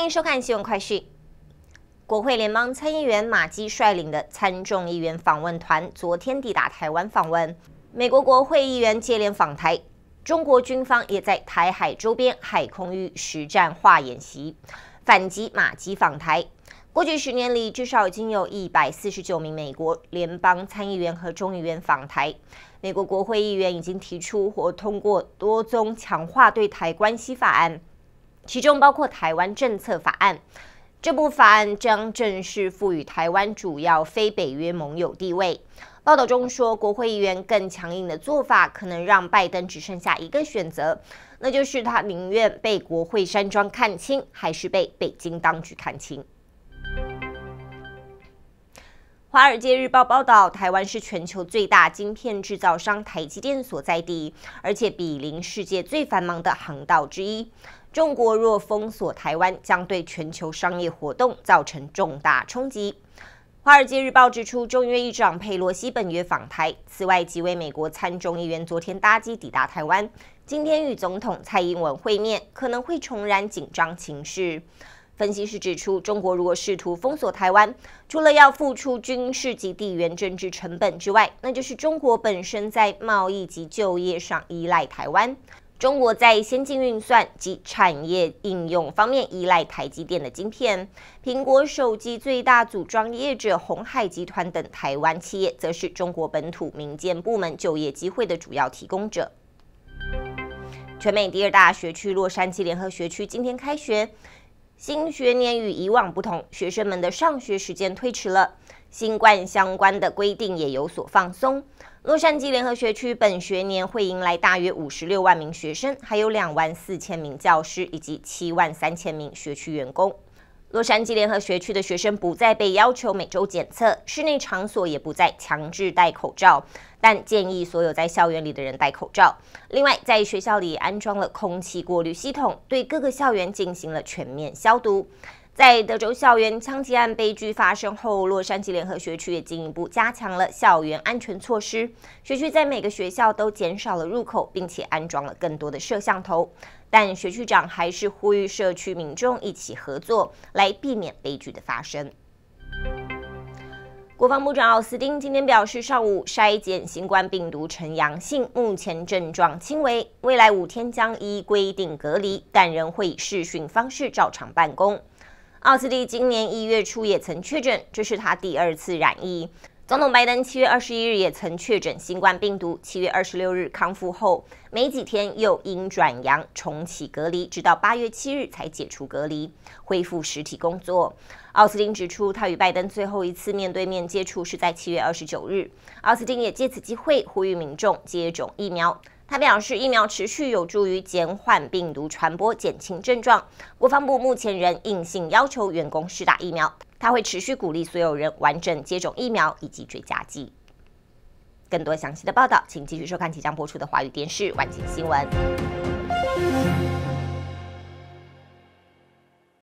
欢迎收看《新闻快讯》。国会联邦参议员马基率领的参众议员访问团昨天抵达台湾访问。美国国会议员接连访台，中国军方也在台海周边海空域实战化演习，反击马基访台。过去十年里，至少已经有一百四十九名美国联邦参议员和众议员访台。美国国会议员已经提出或通过多宗强化对台关系法案。其中包括台湾政策法案，这部法案将正式赋予台湾主要非北约盟友地位。报道中说，国会议员更强硬的做法，可能让拜登只剩下一个选择，那就是他宁愿被国会山庄看清，还是被北京当局看清。《华尔街日报》报道，台湾是全球最大晶片制造商台积电所在地，而且比邻世界最繁忙的航道之一。中国若封锁台湾，将对全球商业活动造成重大冲击。《华尔街日报》指出，众议长佩洛西本月访台，此外几位美国参众议员昨天搭机抵达台湾，今天与总统蔡英文会面，可能会重燃紧张情势。分析师指出，中国如果试图封锁台湾，除了要付出军事及地缘政治成本之外，那就是中国本身在贸易及就业上依赖台湾。中国在先进运算及产业应用方面依赖台积电的晶片，苹果手机最大组装业者鸿海集团等台湾企业，则是中国本土民间部门就业机会的主要提供者。全美第二大学区洛杉矶联合学区今天开学。新学年与以往不同，学生们的上学时间推迟了，新冠相关的规定也有所放松。洛杉矶联合学区本学年会迎来大约五十六万名学生，还有两万四千名教师以及七万三千名学区员工。洛杉矶联合学区的学生不再被要求每周检测，室内场所也不再强制戴口罩，但建议所有在校园里的人戴口罩。另外，在学校里安装了空气过滤系统，对各个校园进行了全面消毒。在德州校园枪击案悲剧发生后，洛杉矶联合学区也进一步加强了校园安全措施。学区在每个学校都减少了入口，并且安装了更多的摄像头。但学区长还是呼吁社区民众一起合作，来避免悲剧的发生。国防部长奥斯汀今天表示，上午筛检新冠病毒呈阳性，目前症状轻微，未来五天将依规定隔离，但仍会以视讯方式照常办公。奥斯汀今年一月初也曾确诊，这是他第二次染疫。总统拜登七月二十一日也曾确诊新冠病毒，七月二十六日康复后没几天又因转阳重启隔离，直到八月七日才解除隔离，恢复实体工作。奥斯汀指出，他与拜登最后一次面对面接触是在七月二十九日。奥斯汀也借此机会呼吁民众接种疫苗。他表示，疫苗持续有助于减缓病毒传播、减轻症状。国防部目前仍硬性要求员工施打疫苗，他会持续鼓励所有人完整接种疫苗以及追加剂。更多详细的报道，请继续收看即将播出的华语电视晚间新闻。